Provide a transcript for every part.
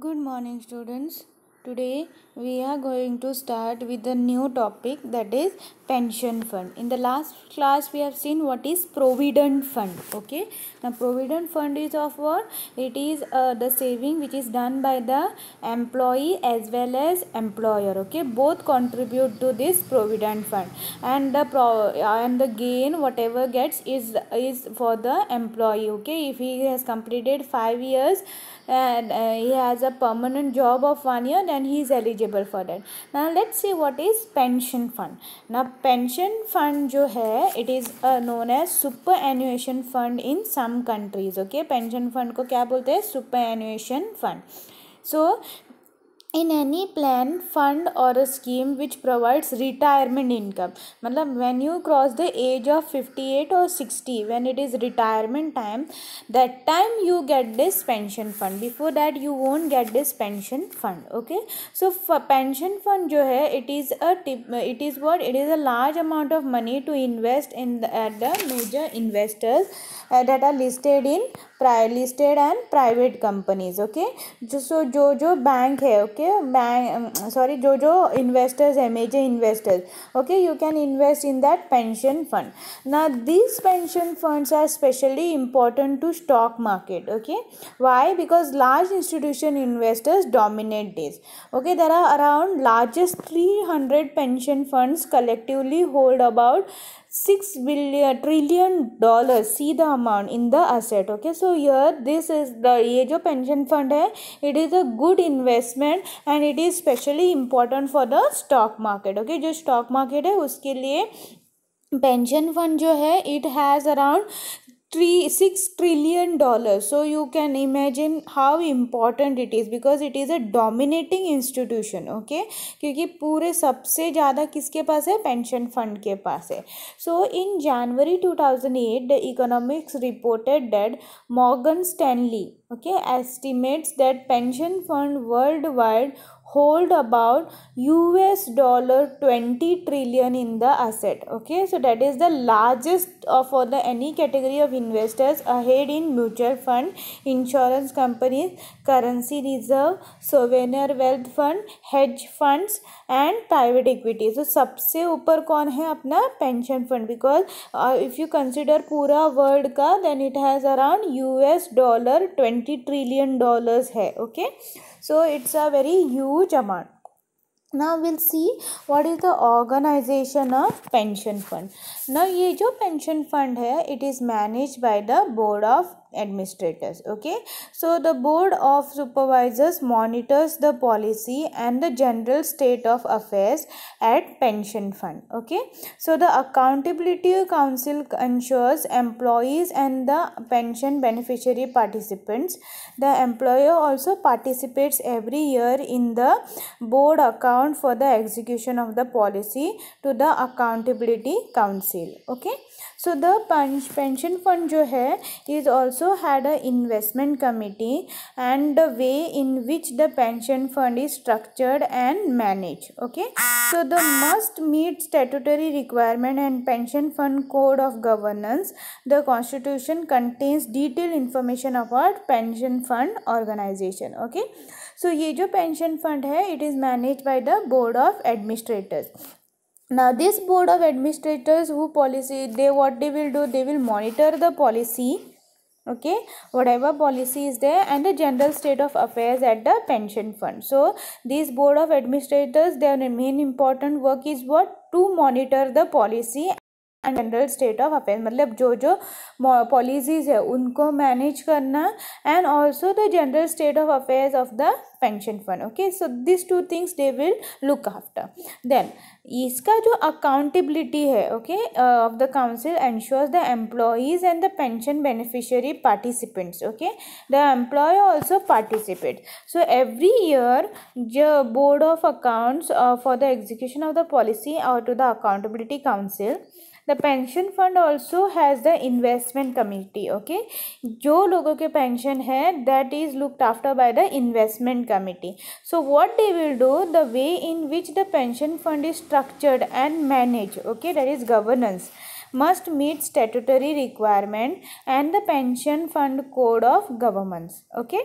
Good morning, students today we are going to start with a new topic that is pension fund in the last class we have seen what is provident fund okay now provident fund is of what it is uh, the saving which is done by the employee as well as employer okay both contribute to this provident fund and the pro and the gain whatever gets is is for the employee okay if he has completed 5 years and uh, he has a permanent job of one year and he is eligible for that. Now let's see what is pension fund. Now pension fund jo hai it is a uh, known as superannuation fund in some countries. Okay, pension fund ko kya bolte hai superannuation fund. so in any plan fund or a scheme which provides retirement income मतलब when you cross the age of fifty eight or sixty when it is retirement time that time you get this pension fund before that you won't get this pension fund okay so pension fund जो है it is a it is what it is a large amount of money to invest in at the major investors that are listed in listed and private companies okay so जो जो bank bank okay bank sorry जो जो investors है major investors, okay. You can invest in that pension fund. Now, these pension funds are specially important to stock market okay why because large institution investors dominate this okay there are around largest 300 pension funds collectively hold about six billion trillion dollar सीधा amount in the asset okay so यर this is the ये जो pension fund है it is a good investment and it is specially important for the stock market okay जो stock market है उसके लिए pension fund जो है it has around three six trillion dollars so you can imagine how important it is because it is a dominating institution okay क्योंकि पूरे सबसे ज़्यादा किसके पास है पेंशन फंड के पास है so in January 2008 the economics reported that Morgan Stanley okay estimates that pension fund worldwide hold about US dollar 20 trillion in the asset okay so that is the largest of for the any category of investors ahead in mutual fund insurance companies currency reserve sovereign wealth fund hedge funds and private equity so सबसे ऊपर कौन है अपना pension fund because uh, if you consider पूरा world का then it has around US dollar 20 trillion dollars है okay so it's a very huge amount now we'll see what is the organization of pension fund now ye jo pension fund hai it is managed by the board of administrators okay so the board of supervisors monitors the policy and the general state of affairs at pension fund okay so the accountability council ensures employees and the pension beneficiary participants the employer also participates every year in the board account for the execution of the policy to the accountability council okay so the pension fund jo hai is also also had an investment committee and the way in which the pension fund is structured and managed okay so the must meet statutory requirement and pension fund code of governance the constitution contains detailed information about pension fund organization okay so ye pension fund hai it is managed by the board of administrators now this board of administrators who policy they what they will do they will monitor the policy okay whatever policy is there and the general state of affairs at the pension fund so these board of administrators their main important work is what to monitor the policy and general state of affair मतलब जो जो policies है उनको manage करना and also the general state of affairs of the pension fund okay so this two things they will look after then इसका जो accountability है okay of the council ensures the employees and the pension beneficiary participants okay the employee also participate so every year जो board of accounts for the execution of the policy और to the accountability council the pension fund also has the investment committee okay jo logo ke pension hai that is looked after by the investment committee so what they will do the way in which the pension fund is structured and managed okay that is governance must meet statutory requirement and the pension fund code of governance. okay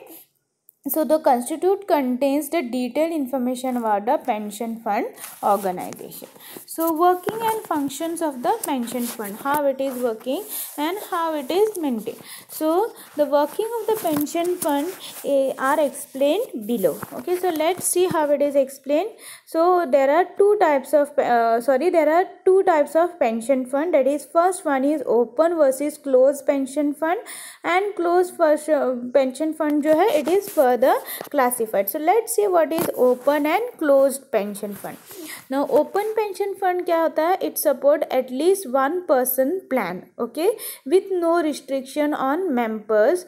so the constitute contains the detailed information about the pension fund organization. So working and functions of the pension fund, how it is working and how it is maintained. So the working of the pension fund eh, are explained below. Okay, so let's see how it is explained. So there are two types of, uh, sorry, there are two types of pension fund. That is first one is open versus closed pension fund and closed eh, pension fund जो है it is first further classified. So let's see what is open and closed pension fund. Now open pension fund क्या होता It support at least one person plan okay with no restriction on members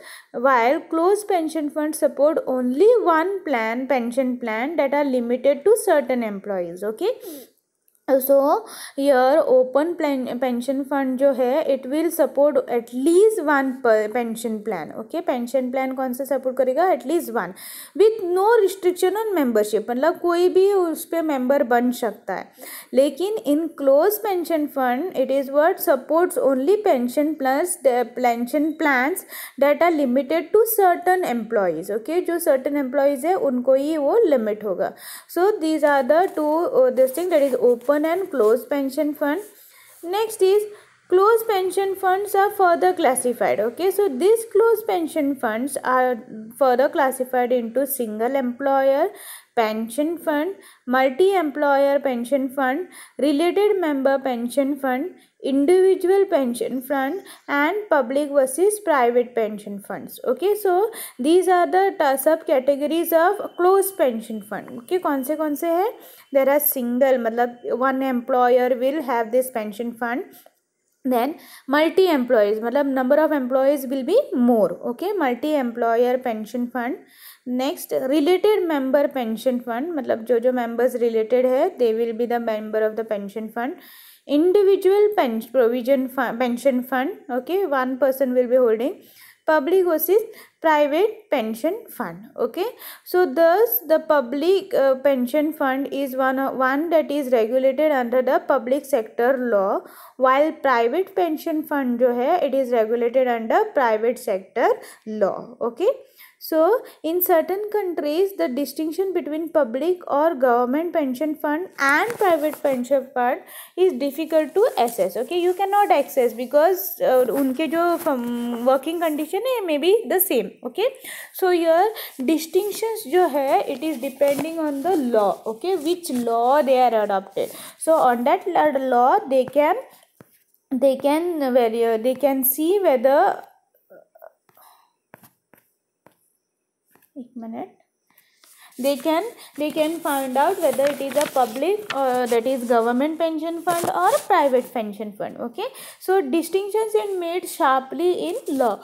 while closed pension fund support only one plan pension plan that are limited to certain employees okay. So यर open plan pension fund जो है it will support at least one pension plan okay pension plan कौन सा support करेगा at least one with no restriction on membership मतलब कोई भी उस पर मेंबर बन सकता है लेकिन in close pension fund it is what supports only pension plus pension plan that are limited to certain employees okay जो सर्टन एम्प्लॉयज़ है उनको ही वो लिमिट होगा so these are the two this thing that is open open and close pension fund next is Closed pension funds are further classified. Okay, so these closed pension funds are further classified into single employer pension fund, multi employer pension fund, related member pension fund, individual pension fund and public versus private pension funds okay so these are the subcategories of closed pension fund okay कौन से कौन से है there are single मतलब one employer will have this pension fund then multi employees matlab number of employees will be more okay multi employer pension fund next related member pension fund matlab jo jo members related hai they will be the member of the pension fund individual pension provision fund, pension fund okay one person will be holding public osis private pension fund okay so thus the public uh, pension fund is one uh, one that is regulated under the public sector law while private pension fund jo hai it is regulated under private sector law okay so, in certain countries, the distinction between public or government pension fund and private pension fund is difficult to assess. Okay, you cannot access because uh, unke jo from um, working condition hai may be the same. Okay, so your distinctions jo hai it is depending on the law. Okay, which law they are adopted. So on that law they can they can uh, they can see whether minute they can they can find out whether it is a public uh, that is government pension fund or private pension fund okay so distinctions are made sharply in law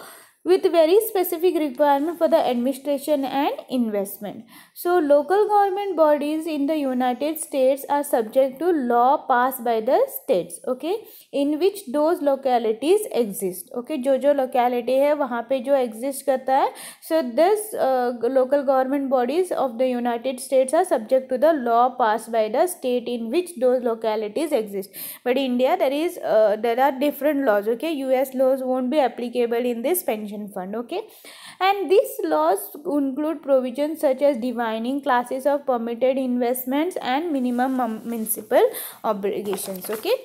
with very specific requirement for the administration and investment. So local government bodies in the United States are subject to law passed by the states okay in which those localities exist okay जो जो locality है वहाँ पे जो exist करता है so this uh, local government bodies of the United States are subject to the law passed by the state in which those localities exist but in India there is uh, there are different laws okay US laws won't be applicable in this pension pension fund okay and these laws include provisions such as defining classes of permitted investments and minimum municipal obligations okay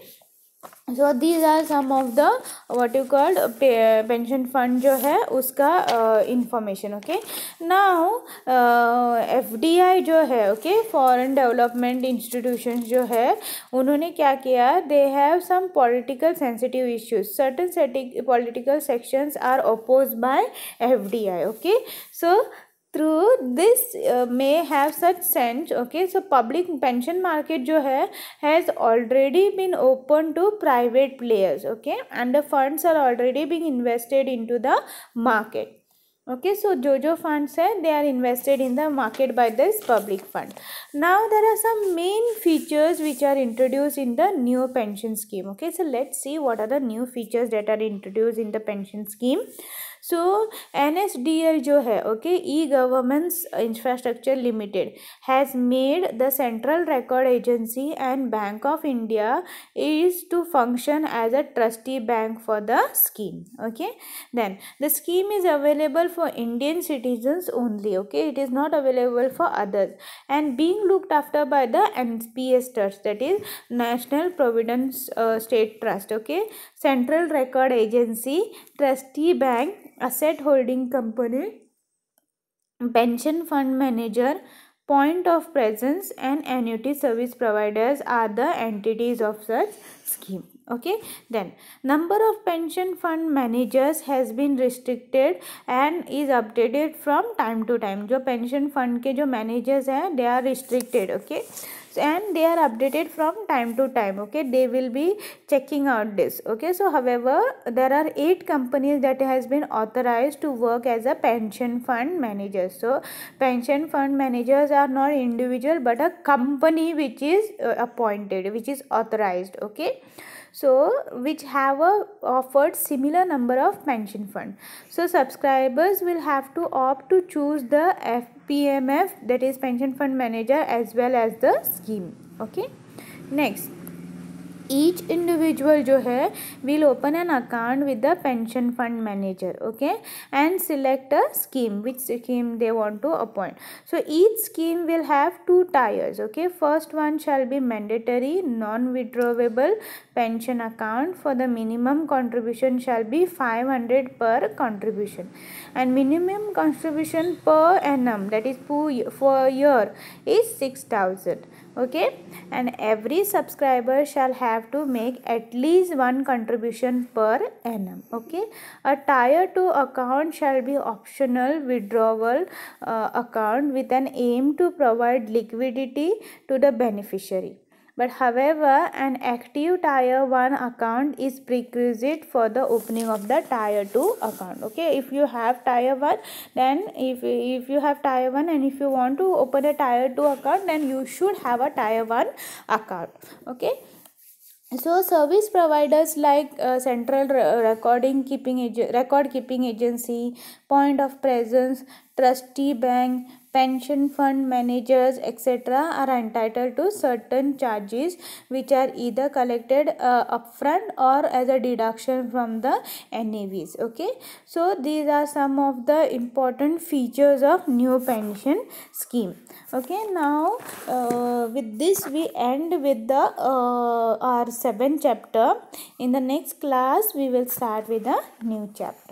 so these are some of the what you called pension fund जो है उसका information okay now F D I जो है okay फॉरन development institution जो है उन्होंने क्या किया they have some political sensitive issues certain political sections are oppose by F D I okay so through this uh, may have such sense okay so public pension market जो है has already been open to private players okay and the funds are already being invested into the market okay so jojo funds hai they are invested in the market by this public fund now there are some main features which are introduced in the new pension scheme okay so let's see what are the new features that are introduced in the pension scheme so N S D L जो है okay E governance infrastructure limited has made the central record agency and is to function as a trustee bank for the scheme okay then the scheme is available for indian citizens only okay it is not available for others and being looked after by the nps trust that is national providence uh, state trust okay central record agency trustee bank asset holding company pension fund manager point of presence and annuity service providers are the entities of such scheme okay then number of pension fund managers has been restricted and is updated from time to time जो pension fund के जो managers हैं they are restricted okay and they are updated from time to time okay they will be checking out this okay so however there are eight companies that has been authorized to work as a pension fund manager so pension fund managers are not individual but a company which is uh, appointed which is authorized okay so which have a offered similar number of pension fund so subscribers will have to opt to choose the fpmf that is pension fund manager as well as the scheme okay next each individual जो will open an account with the pension fund manager okay and select a scheme which scheme they want to appoint so each scheme will have two tiers okay first one shall be mandatory non withdrawable pension account for the minimum contribution shall be 500 per contribution and minimum contribution per annum that is per year is 6000 okay and every subscriber shall have to make at least one contribution per annum okay a tier 2 account shall be optional withdrawal uh, account with an aim to provide liquidity to the beneficiary but however, an active tier 1 account is prerequisite for the opening of the tier 2 account. Okay, if you have tier 1, then if, if you have tier 1 and if you want to open a tier 2 account, then you should have a tier 1 account. Okay. So service providers like uh, central recording keeping record keeping agency, point of presence, trustee bank, pension fund managers, etc. are entitled to certain charges which are either collected uh, upfront or as a deduction from the NAVs. Okay, so these are some of the important features of new pension scheme. Okay, now uh, with this we end with the uh, our seventh chapter. In the next class, we will start with a new chapter.